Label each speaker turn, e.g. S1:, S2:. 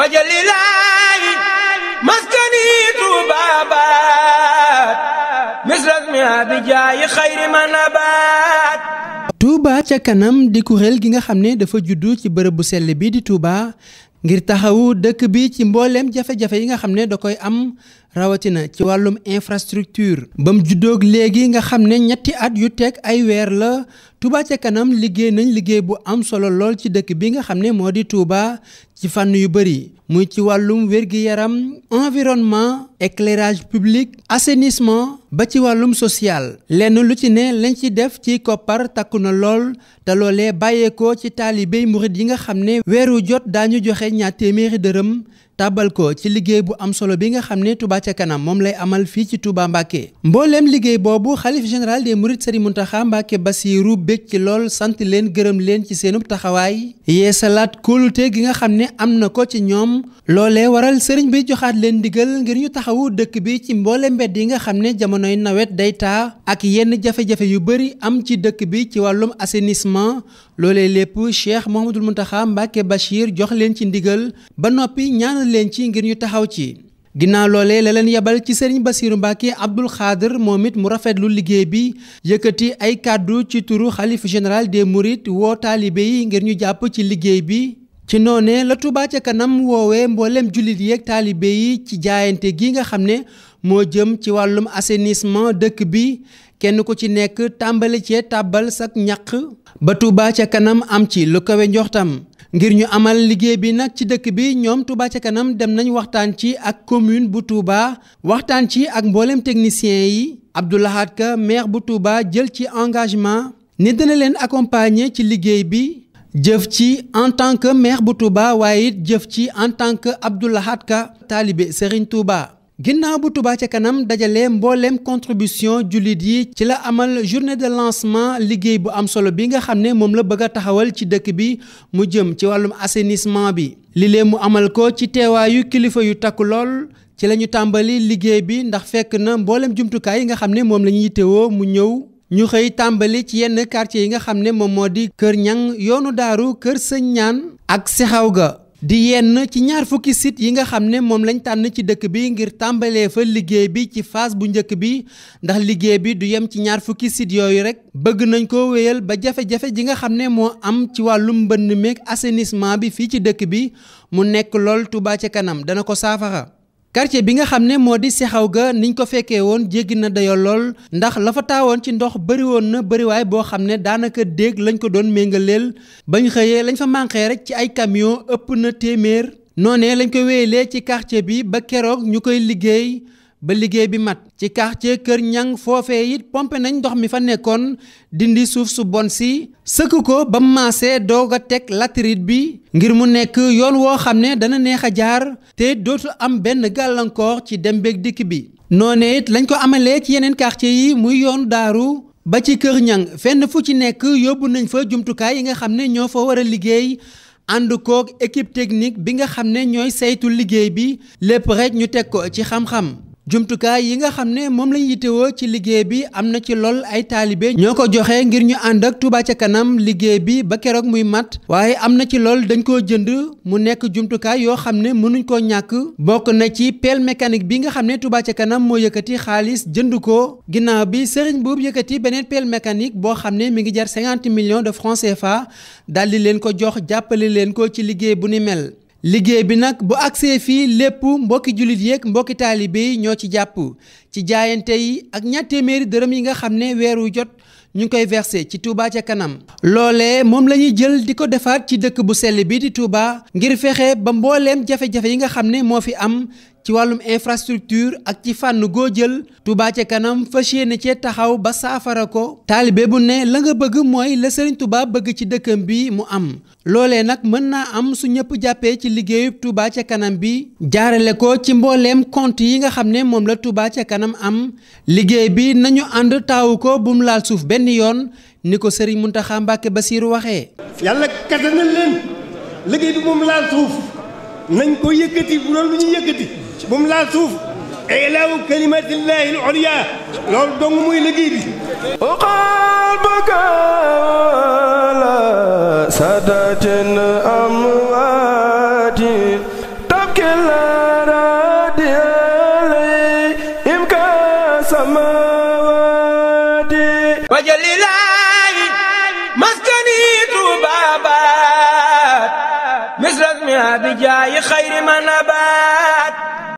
S1: wajalilaayi maskani tuubaabaat misras mi abijaayi xayri manabaat Touba ca kanam di kurel gi nga xam ne dafa juddu ci bërëb bu bi di Touba ngir taxawu dëkk bi ci mbooleem jafe-jafe yi nga xam ne da koy am rawatina ci walum infrastructure. bam judog legi nga xam Nyati ñetti at yu ay weer la Touba ca kanam liggéey nañ liggéey bu am solo lool ci dëkk bi nga xam ne moo di Touba ci fànn yu bëri muy ci wàllum wér-gi-yaram environnement éclairage public assainissement ba ci wàllum sociale lenn lu ci ne lañ ci def ci koppar takku na lool te loolee bàyyeekoo ci taalibey murit yi nga xam ne weeru jot daañu joxe ñaar dërëm tàbbal ko ci liggéey bu am solo bi nga xam ne Touba ca kanam moom lay amal fii ci Touba Mbacke mbooleem liggéey boobu xalif général des mourides bég ci lool sant leen gërëm leen ci seenub taxawaay yeesalaat kóolute gi nga xam ne am na ko ci ñoom loole waral sëriñ bi joxaat leen ndigal ngir ñu taxawu dëkk bi ci mboole mbedd yi nga xam ne jamonoy nawet day taa ak yenn jafe-jafe yu bari am ci dëkk bi ci wàllum assainissement loolee lépp Cheikh Mouhamadoul Mountakha Mbacké Bachir jox leen ci ndigal ba noppi ñaanal leen ci ngir ñu taxaw ci ginnaaw loole la leen yebal ci sëriñ Basiiru Mbàkke Abdul Xaadir moom it mu rafetlu liggéey bi yëkkati ay kàddu ci turu xalifa général des mourides woo taalibe yi ngir ñu jàpp ci liggéey bi ci noone la Touba ca kanam woowee mbooleem jullit yeeg taalibe yi ci jaayante gi nga xam ne moo jëm ci wàllum assainissement dëkk bi kenn ku ci nekk tàmbali cee tàbbal sak ñaq ba Touba ca kanam am ci lu kawe njoxtam ngir ñu amal liggéey bi nag ci dëkk bi ñoom Touba ca kanam dem nañu waxtaan ci ak commune bu Touba waxtaan ci ak mboolem technicien yi Abdou Lahad Ka bu Touba jël ci engagement ne dina leen accompagner ci liggéey bi jëf ci en tant que maire bu Touba waaye jëf ci en tant que Abdou Ka taalibe Serigne Touba. ginnaaw bu tubaa ca kanam dajale mbooleem contribution jullit yi ci la amal journée de lancement liggéey bu am solo bi nga xam ne moom la bëgg a taxawal ci dëkk bi mu jëm ci wàllum assainissement bi li lee mu amal ko ci teewaayu kilifa yu takk lool ci la ñu tàmbali liggéey bi ndax fekk na mbooleem jumtukaay yi nga xam ne moom la ñuy yittewoo mu ñëw ñu xëy tàmbali ci yenn quartier yi nga xam ne moom moo di Kër ñan yoonu daaru Kër Sëñ ak Sexaw ga di yenn ci ñaar fukki site yi nga xam ne moom lañ tànn ci dëkk bi ngir tàmbalee fa liggéey bi ci phase bu njëkk bi ndax liggéey bi du yem ci ñaar fukki siit yooyu rek bëgg nañ ko wéyal ba jafe-jafe ji nga xam ne moo am ci wàllum mbënn meeg assainissement bi fii ci dëkk bi mu nekk lool Touba ci kanam dana ko saafara quartier bi nga xam ne moo di sexaw ga niñ ko fekkee woon jéggi na dayo lool ndax la fa ci ndox bëri woon na bëriwaay boo xam ne daanaka dégg lañ ko doon méngaleel bañ xëyee lañ fa manqué rek ci ay camion ëpp na téeméer noonee lañ ko wéyalee ci quartier bi ba keroog ñu koy liggéey ba liggéey bi mat ci quartier Kër Ñang foofee it pompe nañ ndox mi fa nekkoon dindi suuf su bon si sëkk ko ba maasee doog a teg latérite bi ngir mu nekk yoon woo xam ne dana neex a jaar te dootu am benn gàllankoor ci dem beeg dikk bi noonee it lañ ko amalee ci yeneen quartier yi muy yoon daaru ba ci Kër Ñang fenn fu ci nekk yóbbu nañ fa jumtukaay yi nga xam ne ñoo fa war a liggéey ànd koog équipe technique bi nga xam ne ñooy saytu liggéey bi lépp rek ñu teg ko ci xam jumtukaay yi nga xam ne moom lañ yittewoo ci liggéey bi am na ci lool ay taalibe ñoo ko joxe ngir ñu ànd ak Touba ca kanam liggéey bi ba keroog muy mat waaye am na ci lool dañ ko jënd mu nekk jumtukaay yoo xam ne mënuñ koo ñàkk bokk na ci pel mécanique bi nga xam ne Touba ca kanam moo yëkkati xaalis jënd ko ginnaaw bi Serigne Boub yëkkati beneen pel mécanique boo xam ne mi ngi jar 50 millions de francs CFA daal di leen ko jox jàppale leen ko ci liggéey bu ni mel. liggéey bi nag bu agsee fii lépp mbokki jullit yeeg mbokki taalibe yi ñoo ci jàpp ci jaayante yi ak ñaar dërëm yi nga xam ne weeru jot ñu ngi koy versé ci Touba ca kanam loole moom la ñuy jël di ko defaat ci dëkk bu sell bi di Touba ngir fexe ba mbooleem jafe-jafe yi nga xam ni moo fi am ci wàllum infrastructure ak ci fànn goo jël Touba ca kanam fas yéene cee taxaw ba saafara ko taalibe bu ne la nga bëgg mooy la Serigne Touba bëgg ci dëkkam bi mu am loole nag mën naa am su ñëpp jàppee ci liggéeyub Touba ca kanam bi jaarale ko ci mbooleem compte yi nga xam ne moom la Touba ca kanam am liggéey bi nañu ànd taawu ko bu mu laal suuf benn yoon ni ko Serigne Mountakha Mbacké Bassirou waxee. yàlla kattanal leen liggéey bi moom laal suuf nañ ko بملا صوف اعلاو إيه كلمات الله العليا لردهم ويلقيبي وقلبك على سادات الاموات تبكي لا رادي علي امكا مسكني وجليلا مثلك ما بجاي خير من نبات